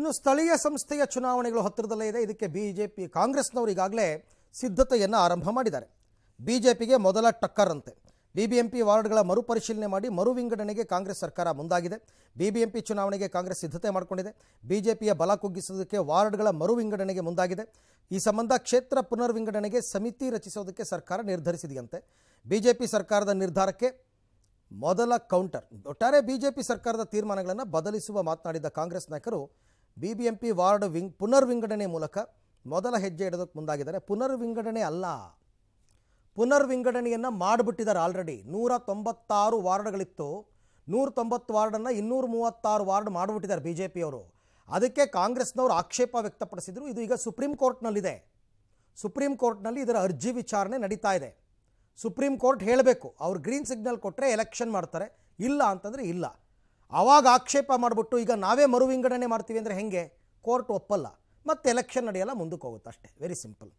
ಇನ್ನು ಸ್ಥಳೀಯ ಸಂಸ್ಥೆಯ ಚುನಾವಣೆಗಳು ಹತ್ತಿರದಲ್ಲೇ ಇದೆ ಇದಕ್ಕೆ ಬಿ ಜೆ ಪಿ ಕಾಂಗ್ರೆಸ್ನವರು ಈಗಾಗಲೇ ಸಿದ್ಧತೆಯನ್ನು ಆರಂಭ ಮಾಡಿದ್ದಾರೆ ಬಿ ಮೊದಲ ಟಕ್ಕರ್ ಅಂತೆ ಬಿಬಿಎಂಪಿ ವಾರ್ಡ್ಗಳ ಮರುಪರಿಶೀಲನೆ ಮಾಡಿ ಮರು ವಿಂಗಡಣೆಗೆ ಕಾಂಗ್ರೆಸ್ ಸರ್ಕಾರ ಮುಂದಾಗಿದೆ ಬಿಬಿಎಂಪಿ ಚುನಾವಣೆಗೆ ಕಾಂಗ್ರೆಸ್ ಸಿದ್ಧತೆ ಮಾಡಿಕೊಂಡಿದೆ ಬಿಜೆಪಿಯ ಬಲ ಕುಗ್ಗಿಸೋದಕ್ಕೆ ವಾರ್ಡ್ಗಳ ಮರು ವಿಂಗಡಣೆಗೆ ಮುಂದಾಗಿದೆ ಈ ಸಂಬಂಧ ಕ್ಷೇತ್ರ ಪುನರ್ವಿಂಗಡಣೆಗೆ ಸಮಿತಿ ರಚಿಸೋದಕ್ಕೆ ಸರ್ಕಾರ ನಿರ್ಧರಿಸಿದೆಯಂತೆ ಬಿಜೆಪಿ ಸರ್ಕಾರದ ನಿರ್ಧಾರಕ್ಕೆ ಮೊದಲ ಕೌಂಟರ್ ಒಟ್ಟಾರೆ ಬಿಜೆಪಿ ಸರ್ಕಾರದ ತೀರ್ಮಾನಗಳನ್ನು ಬದಲಿಸುವ ಮಾತನಾಡಿದ ಕಾಂಗ್ರೆಸ್ ನಾಯಕರು ಪಿ ವಾರ್ಡ್ ವಿಂಗ್ ಪುನರ್ವಿಂಗಡಣೆ ಮೂಲಕ ಮೊದಲ ಹೆಜ್ಜೆ ಇಡೋದಕ್ಕೆ ಮುಂದಾಗಿದ್ದಾರೆ ಪುನರ್ವಿಂಗಡಣೆ ಅಲ್ಲ ಪುನರ್ವಿಂಗಡಣೆಯನ್ನು ಮಾಡಿಬಿಟ್ಟಿದ್ದಾರೆ ಆಲ್ರೆಡಿ ನೂರ ತೊಂಬತ್ತಾರು ವಾರ್ಡ್ಗಳಿತ್ತು ನೂರ ತೊಂಬತ್ತು ವಾರ್ಡನ್ನು ಇನ್ನೂರ ಮೂವತ್ತಾರು ವಾರ್ಡ್ ಮಾಡಿಬಿಟ್ಟಿದ್ದಾರೆ ಬಿ ಜೆ ಪಿಯವರು ಅದಕ್ಕೆ ಕಾಂಗ್ರೆಸ್ನವರು ಆಕ್ಷೇಪ ವ್ಯಕ್ತಪಡಿಸಿದರು ಇದು ಈಗ ಸುಪ್ರೀಂ ಕೋರ್ಟ್ನಲ್ಲಿದೆ ಸುಪ್ರೀಂ ಕೋರ್ಟ್ನಲ್ಲಿ ಇದರ ಅರ್ಜಿ ವಿಚಾರಣೆ ನಡೀತಾ ಇದೆ ಸುಪ್ರೀಂ ಕೋರ್ಟ್ ಹೇಳಬೇಕು ಅವ್ರು ಗ್ರೀನ್ ಸಿಗ್ನಲ್ ಕೊಟ್ಟರೆ ಎಲೆಕ್ಷನ್ ಮಾಡ್ತಾರೆ ಇಲ್ಲ ಅಂತಂದರೆ ಇಲ್ಲ ಆವಾಗ ಆಕ್ಷೇಪ ಮಾಡಿಬಿಟ್ಟು ಈಗ ನಾವೇ ಮರು ವಿಂಗಡಣೆ ಮಾಡ್ತೀವಿ ಅಂದರೆ ಹೆಂಗೆ ಕೋರ್ಟ್ ಒಪ್ಪಲ್ಲ ಮತ್ತು ಎಲೆಕ್ಷನ್ ನಡೆಯಲ್ಲ ಮುಂದಕ್ಕೆ ಹೋಗುತ್ತೆ ಅಷ್ಟೇ ವೆರಿ ಸಿಂಪಲ್